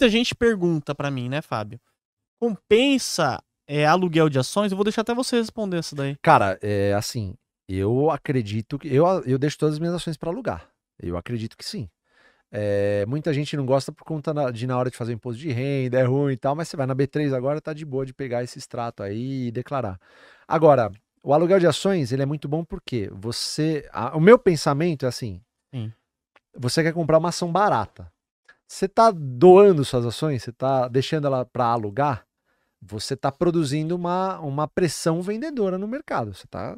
Muita gente pergunta para mim, né, Fábio? Compensa é, aluguel de ações? Eu vou deixar até você responder isso daí. Cara, é assim, eu acredito que. Eu, eu deixo todas as minhas ações para alugar. Eu acredito que sim. É, muita gente não gosta por conta de na hora de fazer imposto de renda, é ruim e tal, mas você vai na B3 agora, tá de boa de pegar esse extrato aí e declarar. Agora, o aluguel de ações, ele é muito bom porque você. A, o meu pensamento é assim: Sim. você quer comprar uma ação barata. Você está doando suas ações, você está deixando ela para alugar, você está produzindo uma, uma pressão vendedora no mercado. Você está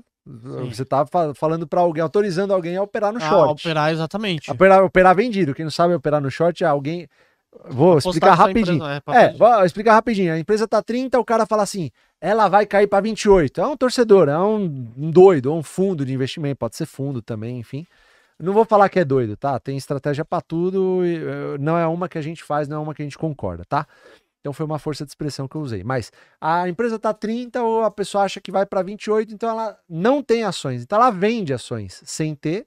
Você tá falando para alguém, autorizando alguém a operar no short? short. Operar, exatamente. Operar, operar vendido. Quem não sabe operar no short é alguém. Vou explicar rapidinho. Empresa, é, é vou explicar rapidinho. A empresa tá 30, o cara fala assim: ela vai cair para 28. É um torcedor, é um doido, é um fundo de investimento, pode ser fundo também, enfim. Não vou falar que é doido, tá? Tem estratégia para tudo, eh, não é uma que a gente faz, não é uma que a gente concorda, tá? Então foi uma força de expressão que eu usei. Mas a empresa tá 30 ou a pessoa acha que vai para 28, então ela não tem ações. Então ela vende ações sem ter.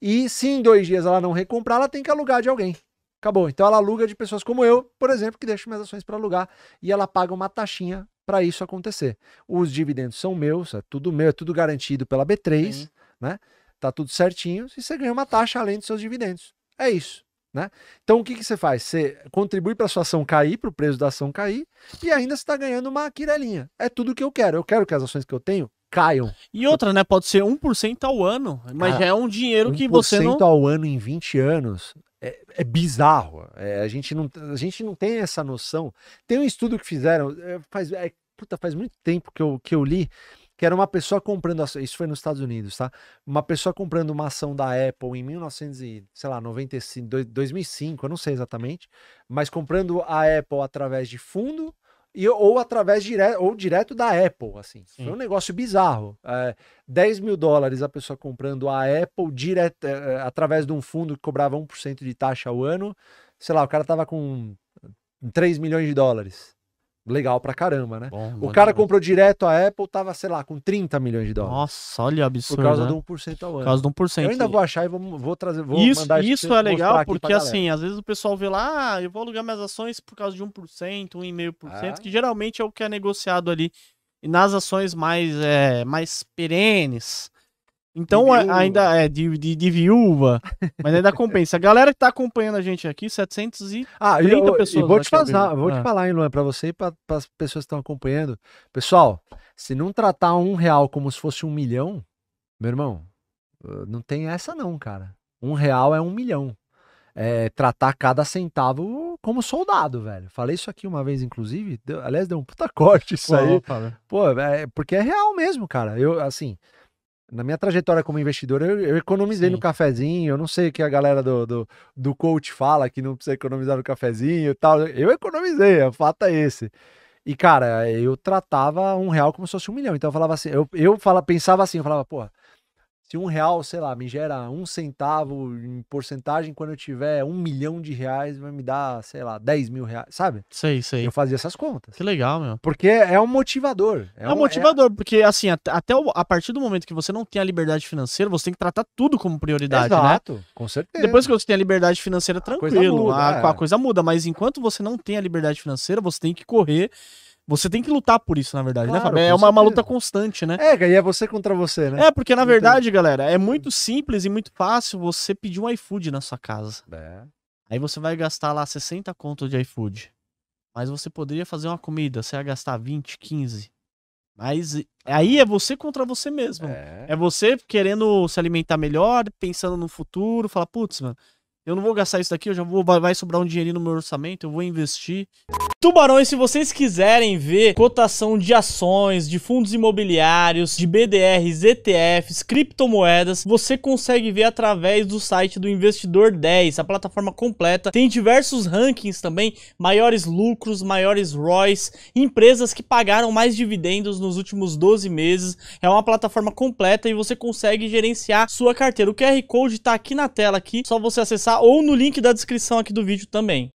E se em dois dias ela não recomprar, ela tem que alugar de alguém. Acabou. Então ela aluga de pessoas como eu, por exemplo, que deixo minhas ações para alugar e ela paga uma taxinha para isso acontecer. Os dividendos são meus, é tudo meu, é tudo garantido pela B3, Sim. né? tá tudo certinho, e você ganha uma taxa além dos seus dividendos. É isso. Né? Então o que, que você faz? Você contribui para sua ação cair, para o preço da ação cair, e ainda você está ganhando uma quirelinha. É tudo o que eu quero. Eu quero que as ações que eu tenho caiam. E outra, né? Pode ser 1% ao ano, mas ah, é um dinheiro que você não. 1% ao ano em 20 anos é, é bizarro. É, a, gente não, a gente não tem essa noção. Tem um estudo que fizeram, é, faz, é, puta, faz muito tempo que eu, que eu li, que era uma pessoa comprando, isso foi nos Estados Unidos, tá? Uma pessoa comprando uma ação da Apple em 1900 e, sei lá, 95, 2005, eu não sei exatamente, mas comprando a Apple através de fundo e, ou através direto ou direto da Apple, assim. Foi um negócio bizarro. É, 10 mil dólares a pessoa comprando a Apple direto, é, é através de um fundo que cobrava 1% de taxa ao ano. Sei lá, o cara tava com 3 milhões de dólares legal pra caramba, né? Bom, o cara comprou direto a Apple, tava, sei lá, com 30 milhões de dólares. Nossa, olha absurdo. Por causa né? de 1% ao ano. Por causa de 1%. Eu ainda vou achar e vou, vou trazer, vou isso, mandar isso. é legal, porque assim, às vezes o pessoal vê lá, ah, eu vou alugar minhas ações por causa de 1%, 1,5%, é. que geralmente é o que é negociado ali. E nas ações mais, é, mais perenes, então ainda é de, de, de, viúva, mas ainda compensa. A galera que tá acompanhando a gente aqui, 730 ah, eu, pessoas. Né, e é vou te, falar, vou ah. te falar, hein, Luan, pra você e pra, as pessoas que estão acompanhando. Pessoal, se não tratar um real como se fosse um milhão, meu irmão, uh, não tem essa não, cara. Um real é um milhão. É tratar cada centavo como soldado, velho. Falei isso aqui uma vez, inclusive. Deu, aliás, deu um puta corte isso Pô, aí. Opa, né? Pô, é, porque é real mesmo, cara. Eu, assim na minha trajetória como investidor, eu, eu economizei Sim. no cafezinho. Eu não sei o que a galera do, do, do coach fala que não precisa economizar no cafezinho e tal. Eu economizei, o fato é esse. E, cara, eu tratava um real como se fosse um milhão. Então eu falava assim, eu, eu fala, pensava assim, eu falava, porra, se um real, sei lá, me gera um centavo em porcentagem, quando eu tiver um milhão de reais, vai me dar, sei lá, 10 mil reais, sabe? Sei, sei. Eu fazia essas contas. Que legal, meu. Porque é um motivador. É, é um é motivador, é... porque assim, até o, a partir do momento que você não tem a liberdade financeira, você tem que tratar tudo como prioridade, Exato, né? Exato, com certeza. Depois que você tem a liberdade financeira, tranquilo, a coisa, muda, a, é. a coisa muda. Mas enquanto você não tem a liberdade financeira, você tem que correr você tem que lutar por isso, na verdade, né, claro, né, Fábio? É uma, uma, luta constante, né? É, e é você contra você, né? É, porque na verdade, Entendi. galera, é muito simples e muito fácil você pedir um iFood na sua casa. É. Aí você vai gastar lá 60 conto de iFood. Mas você poderia fazer uma comida, você ia gastar 20, 15. Mas aí é você contra você mesmo. É, é você querendo se alimentar melhor, pensando no futuro, falar, putz, mano, eu não vou gastar isso daqui, eu já vou, vai sobrar um dinheirinho no meu orçamento, eu vou investir. Tubarões, se vocês quiserem ver cotação de ações, de fundos imobiliários, de BDRs, ETFs, criptomoedas, você consegue ver através do site do Investidor 10, a plataforma completa. Tem diversos rankings também, maiores lucros, maiores ROIs, empresas que pagaram mais dividendos nos últimos 12 meses. É uma plataforma completa e você consegue gerenciar sua carteira. O QR Code está aqui na tela aqui, só você acessar Tá, ou no link da descrição aqui do vídeo também.